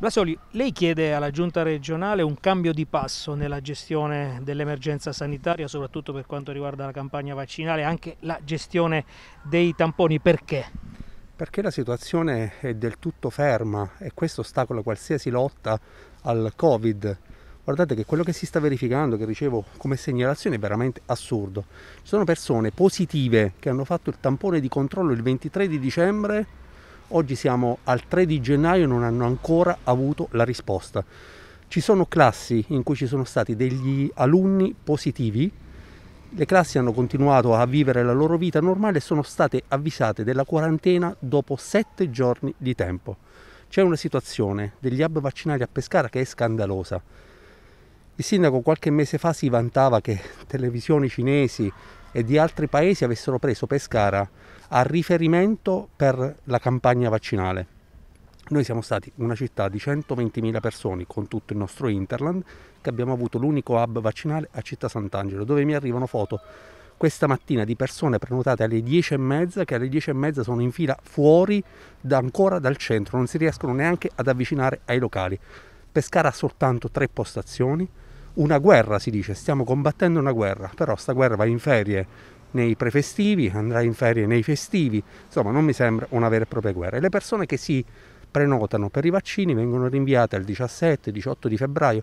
Blasoli, lei chiede alla giunta regionale un cambio di passo nella gestione dell'emergenza sanitaria, soprattutto per quanto riguarda la campagna vaccinale e anche la gestione dei tamponi. Perché? Perché la situazione è del tutto ferma e questo ostacola qualsiasi lotta al Covid. Guardate che quello che si sta verificando, che ricevo come segnalazione, è veramente assurdo. Ci sono persone positive che hanno fatto il tampone di controllo il 23 di dicembre Oggi siamo al 3 di gennaio e non hanno ancora avuto la risposta. Ci sono classi in cui ci sono stati degli alunni positivi, le classi hanno continuato a vivere la loro vita normale e sono state avvisate della quarantena dopo sette giorni di tempo. C'è una situazione degli hub vaccinali a Pescara che è scandalosa. Il sindaco qualche mese fa si vantava che televisioni cinesi e di altri paesi avessero preso Pescara a riferimento per la campagna vaccinale. Noi siamo stati una città di 120.000 persone con tutto il nostro Interland che abbiamo avuto l'unico hub vaccinale a Città Sant'Angelo dove mi arrivano foto questa mattina di persone prenotate alle 10.30 che alle 10.30 sono in fila fuori da ancora dal centro, non si riescono neanche ad avvicinare ai locali. Pescara ha soltanto tre postazioni, una guerra si dice, stiamo combattendo una guerra, però sta guerra va in ferie nei prefestivi, andrà in ferie nei festivi, insomma non mi sembra una vera e propria guerra. E le persone che si prenotano per i vaccini vengono rinviate al 17-18 di febbraio,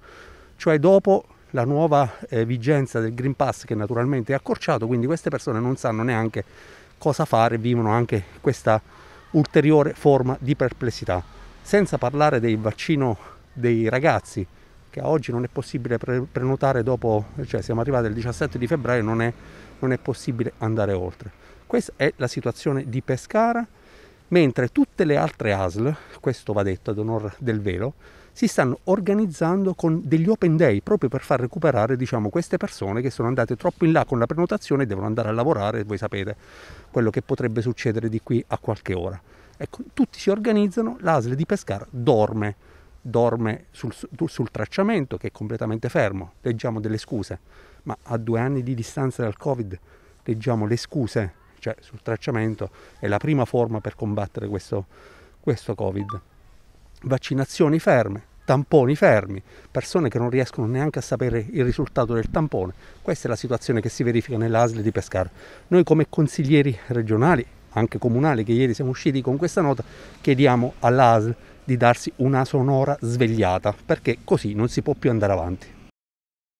cioè dopo la nuova eh, vigenza del Green Pass che naturalmente è accorciato, quindi queste persone non sanno neanche cosa fare, vivono anche questa ulteriore forma di perplessità. Senza parlare del vaccino dei ragazzi, che oggi non è possibile pre- prenotare dopo, cioè siamo arrivati al 17 di febbraio, non è non è possibile andare oltre. Questa è la situazione di Pescara, mentre tutte le altre ASL, questo va detto ad onore del velo, si stanno organizzando con degli open day proprio per far recuperare diciamo, queste persone che sono andate troppo in là con la prenotazione e devono andare a lavorare, voi sapete quello che potrebbe succedere di qui a qualche ora. Ecco, tutti si organizzano, l'ASL di Pescara dorme dorme sul, sul, tracciamento che è completamente fermo, leggiamo delle scuse, ma a due anni di distanza dal Covid leggiamo le scuse, cioè sul tracciamento è la prima forma per combattere questo, questo Covid. Vaccinazioni ferme, tamponi fermi, persone che non riescono neanche a sapere il risultato del tampone. Questa è la situazione che si verifica nell'ASL di Pescara. Noi come consiglieri regionali, anche comunali, che ieri siamo usciti con questa nota, chiediamo all'ASL di darsi una sonora svegliata, perché così non si può più andare avanti.